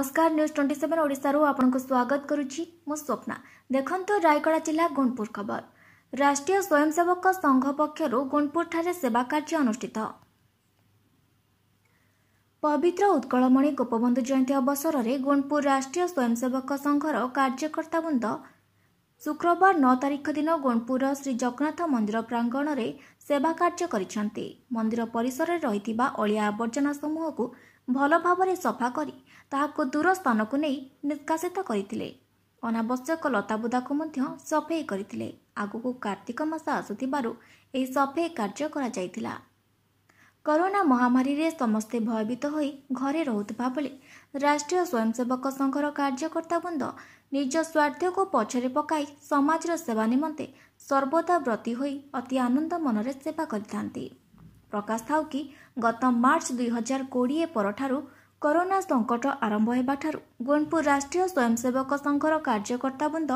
ନମସ୍କାର news twenty seven ଓଡ଼ିଶାରୁ ଆପଣଙ୍କୁ ସ୍ୱାଗତ କରୁଛି ମୁଁ ସ୍ୱପ୍ନା ଦେଖନ୍ତୁ ରାୟଗଡ଼ା ଜିଲ୍ଲା ଗୁଣପୁର ଖବର ରାଷ୍ଟ୍ରୀୟ ସ୍ୱୟଂସେବକ ସଂଘ ପକ୍ଷରୁ ଗୁଣପୁରଠାରେ ସେବା କାର୍ଯ୍ୟ ଅନୁଷ୍ଠିତ ପବିତ୍ର ଉତ୍କଳମଣି ଗୋପବନ୍ଧୁ ଜୟନ୍ତୀ ଅବସରରେ ଗୁଣପୁର ରାଷ୍ଟ୍ରୀୟ ସ୍ୱୟଂସେବକ ସଂଘର କାର୍ଯ୍ୟକର୍ତ୍ତାବୃନ୍ଦ ଶୁକ୍ରବାର ନଅ ତାରିଖ ଦିନ ଗୁଣପୁରର ଶ୍ରୀ ଜଗନ୍ନାଥ ମନ୍ଦିର ପ୍ରାଙ୍ଗଣରେ ସେବା କାର୍ଯ୍ୟ କରିଛନ୍ତି ମନ୍ଦିର ପରିସରରେ ରହିଥିବା ଅଳିଆ ଆବର୍ଜନା ସମୂହକୁ ଭଲ ଭାବରେ ସଫା କରି ତାହାକୁ ଦୂର ସ୍ଥାନକୁ ନେଇ ନିଷ୍କାସିତ କରିଥିଲେ ଅନାବଶ୍ୟକ ଲତାବୁଦାକୁ ମଧ୍ୟ ସଫେଇ କରିଥିଲେ ଆଗକୁ କାର୍ତ୍ତିକ ମାସ ଆସୁଥିବାରୁ ଏହି ସଫେଇ କାର୍ଯ୍ୟ କରାଯାଇଥିଲା କରୋନା ମହାମାରୀରେ ସମସ୍ତେ ଭୟଭୀତ ହୋଇ ଘରେ ରହୁଥିବା ବେଳେ ରାଷ୍ଟ୍ରୀୟ ସ୍ୱୟଂସେବକ ସଂଘର କାର୍ଯ୍ୟକର୍ତ୍ତା ବୃନ୍ଦ ନିଜ ସ୍ୱାର୍ଥକୁ ପଛରେ ପକାଇ ସମାଜର ସେବା ନିମନ୍ତେ ସର୍ବଦା ବ୍ରତୀ ହୋଇ ଅତି ଆନନ୍ଦ ମନରେ ସେବା କରିଥାନ୍ତି ପ୍ରକାଶ ଥାଉ କି ଗତ ମାର୍ଚ୍ଚ ଦୁଇହଜାର କୋଡ଼ିଏ ପରଠାରୁ କରୋନା ସଙ୍କଟ ଆରମ୍ଭ ହେବାଠାରୁ ଗୋନପୁର ରାଷ୍ଟ୍ରୀୟ ସ୍ୱୟଂସେବକ ସଂଘର କାର୍ଯ୍ୟକର୍ତ୍ତା ବୃନ୍ଦ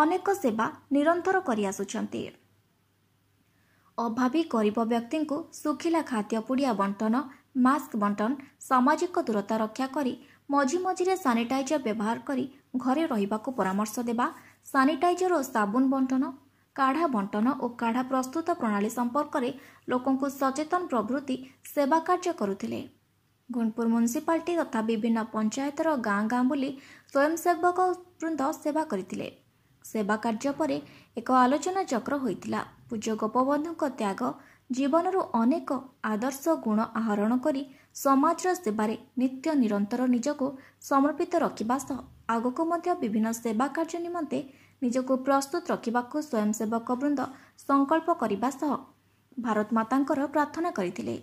ଅନେକ ସେବା ନିରନ୍ତର କରିଆସୁଛନ୍ତି ଅଭାବୀ ଗରିବ ବ୍ୟକ୍ତିଙ୍କୁ ଶୁଖିଲା ଖାଦ୍ୟ ପୁଡ଼ିଆ ବଣ୍ଟନ ମାସ୍କ ବଣ୍ଟନ ସାମାଜିକ ଦୂରତା ରକ୍ଷା କରି ମଝି ମଝିରେ ସାନିଟାଇଜର ବ୍ୟବହାର କରି ଘରେ ରହିବାକୁ ପରାମର୍ଶ ଦେବା ସାନିଟାଇଜର ଓ ସାବୁନ ବଣ୍ଟନ କାଢ଼ା ବଣ୍ଟନ ଓ କାଢ଼ା ପ୍ରସ୍ତୁତ ପ୍ରଣାଳୀ ସମ୍ପର୍କରେ ଲୋକଙ୍କୁ ସଚେତନ ପ୍ରଭୃତି ସେବା କାର୍ଯ୍ୟ କରୁଥିଲେ ଗୁଣପୁର ମ୍ୟୁନିସିପାଲିଟି ତଥା ବିଭିନ୍ନ ପଞ୍ଚାୟତର ଗାଁ ଗାଁ ବୁଲି ସ୍ୱୟଂସେବକ ବୃନ୍ଦ ସେବା କରିଥିଲେ ସେବା କାର୍ଯ୍ୟ ପରେ ଏକ ଆଲୋଚନା ଚକ୍ର ହୋଇଥିଲା ପୂଜ୍ୟ ଗୋପବନ୍ଧୁଙ୍କ ତ୍ୟାଗ ଜୀବନରୁ ଅନେକ ଆଦର୍ଶ ଗୁଣ ଆହରଣ କରି ସମାଜର ସେବାରେ ନିତ୍ୟ ନିରନ୍ତର ନିଜକୁ ସମର୍ପିତ ରଖିବା ସହ ଆଗକୁ ମଧ୍ୟ ବିଭିନ୍ନ ସେବା କାର୍ଯ୍ୟ ନିମନ୍ତେ ନିଜକୁ ପ୍ରସ୍ତୁତ ରଖିବାକୁ ସ୍ୱୟଂସେବକ ବୃନ୍ଦ ସଂକଳ୍ପ କରିବା ସହ ଭାରତ ମାତାଙ୍କର ପ୍ରାର୍ଥନା କରିଥିଲେ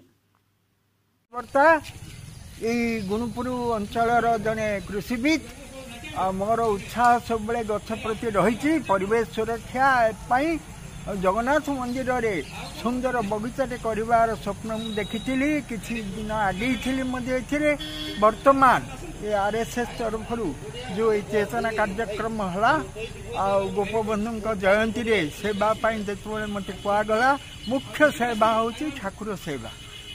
ଏଇ ଗୁଣୁପୁର ଅଞ୍ଚଳର ଜଣେ କୃଷିବିତ୍ ଆଉ ମୋର ଉତ୍ସାହ ସବୁବେଳେ ଗଛ ପ୍ରତି ରହିଛି ପରିବେଶ ସୁରକ୍ଷା ପାଇଁ ଜଗନ୍ନାଥ ମନ୍ଦିରରେ ସୁନ୍ଦର ବଗିଚାଟେ କରିବାର ସ୍ୱପ୍ନ ମୁଁ ଦେଖିଥିଲି କିଛି ଦିନ ଆଗେଇଥିଲି ମଧ୍ୟ ଏଥିରେ ବର୍ତ୍ତମାନ ଏ ଆର୍ ଏସ୍ ଏସ୍ ତରଫରୁ ଯେଉଁ ଏଇ ଚେତନା କାର୍ଯ୍ୟକ୍ରମ ହେଲା ଆଉ ଗୋପବନ୍ଧୁଙ୍କ ଜୟନ୍ତୀରେ ସେବା ପାଇଁ ଯେତେବେଳେ ମୋତେ କୁହାଗଲା ମୁଖ୍ୟ ସେବା ହେଉଛି ଠାକୁର ସେବା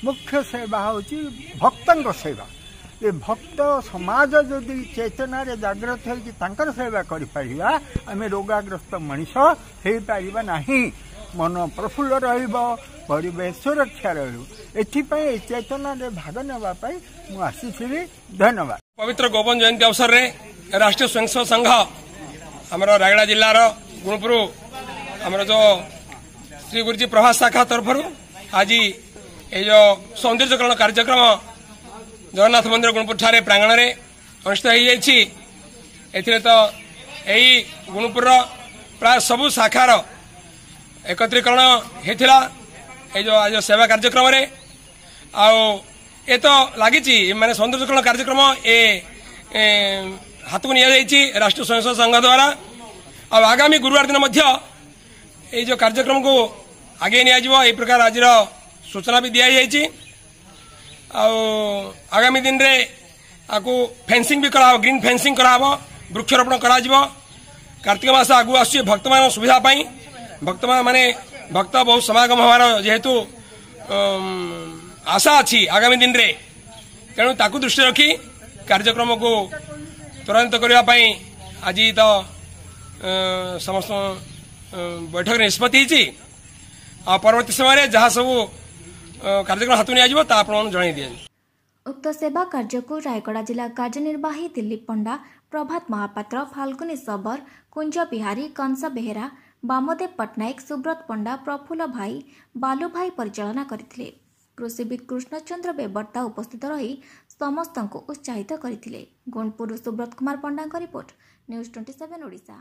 ମୁଖ୍ୟ ସେବା ହେଉଛି ଭକ୍ତଙ୍କ ସେବା ଏ ଭକ୍ତ ସମାଜ ଯଦି ଚେତନାରେ ଜାଗ୍ରତ ହୋଇକି ତାଙ୍କର ସେବା କରିପାରିବା ଆମେ ରୋଗାଗ୍ରସ୍ତ ମଣିଷ ହୋଇପାରିବା ନାହିଁ ମନ ପ୍ରଫୁଲ୍ଲ ରହିବ ପରିବେଶ ସୁରକ୍ଷା ରହିବ ଏଥିପାଇଁ ଏ ଚେତନାରେ ଭାଗ ନେବା ପାଇଁ ମୁଁ ଆସିଥିଲି ଧନ୍ୟବାଦ ପବିତ୍ର ଗୋବନ୍ଦ ଜୟନ୍ତୀ ଅବସରରେ ରାଷ୍ଟ୍ରୀୟ ସ୍ୱୟଂସେବ ସଂଘ ଆମର ରାୟଗଡ଼ା ଜିଲ୍ଲାର ଗୁଣପୁର ଆମର ଯେଉଁ ଶ୍ରୀ ଗୁରୁଜୀ ପ୍ରଭାସ ଶାଖା ତରଫରୁ ଆଜି ଏହି ଯେଉଁ ସୌନ୍ଦର୍ଯ୍ୟକରଣ କାର୍ଯ୍ୟକ୍ରମ ଜଗନ୍ନାଥ ମନ୍ଦିର ଗୁଣପୁରଠାରେ ପ୍ରାଙ୍ଗଣରେ ଅନୁଷ୍ଠିତ ହୋଇଯାଇଛି ଏଥିରେ ତ ଏହି ଗୁଣପୁରର ପ୍ରାୟ ସବୁ ଶାଖାର ଏକତ୍ରୀକରଣ ହୋଇଥିଲା ଏଇ ଯେଉଁ ଆଜି ସେବା କାର୍ଯ୍ୟକ୍ରମରେ ଆଉ ଏ ତ ଲାଗିଛି ମାନେ ସୌନ୍ଦର୍ଯ୍ୟକରଣ କାର୍ଯ୍ୟକ୍ରମ ଏ ହାତକୁ ନିଆଯାଇଛି ରାଷ୍ଟ୍ରୀୟ ସ୍ୱୟଂସେବକ ସଂଘ ଦ୍ୱାରା ଆଉ ଆଗାମୀ ଗୁରୁବାର ଦିନ ମଧ୍ୟ ଏଇ ଯେଉଁ କାର୍ଯ୍ୟକ୍ରମକୁ ଆଗେଇ ନିଆଯିବ ଏହି ପ୍ରକାର ଆଜିର ସୂଚନା ବି ଦିଆଯାଇଛି ଆଉ ଆଗାମୀ ଦିନରେ ଆକୁ ଫେନ୍ସିଂ ବି କରାହେବ ଗ୍ରୀନ୍ ଫେନ୍ସିଂ କରାହେବ ବୃକ୍ଷରୋପଣ କରାଯିବ କାର୍ତ୍ତିକ ମାସ ଆଗକୁ ଆସୁଛି ଭକ୍ତମାନଙ୍କ ସୁବିଧା ପାଇଁ ଭକ୍ତମାନେ ଭକ୍ତ ବହୁତ ସମାଗମ ହେବାର ଯେହେତୁ आशा अलि आगामी दिन तृष्टि र समस्त बैठक निष्पत्ति समय उक्त सेवा को राईगडा जिला कार्यवाह दिलीप पंडा प्रभात महापात्र फालगुनि सबर कुञ्ज बिहारी कंस बेहेरा बामदेव पट्टनायक सुब्रत पण्डा प्रफुल्ल भाइ बालुभ परिचालना କୃଷିବିତ୍ କୃଷ୍ଣଚନ୍ଦ୍ର ବେବର୍ତ୍ତା ଉପସ୍ଥିତ ରହି ସମସ୍ତଙ୍କୁ ଉତ୍ସାହିତ କରିଥିଲେ ଗୁଣପୁରରୁ ସୁବ୍ରତ କୁମାର ପଣ୍ଡାଙ୍କ report news twenty seven Odisha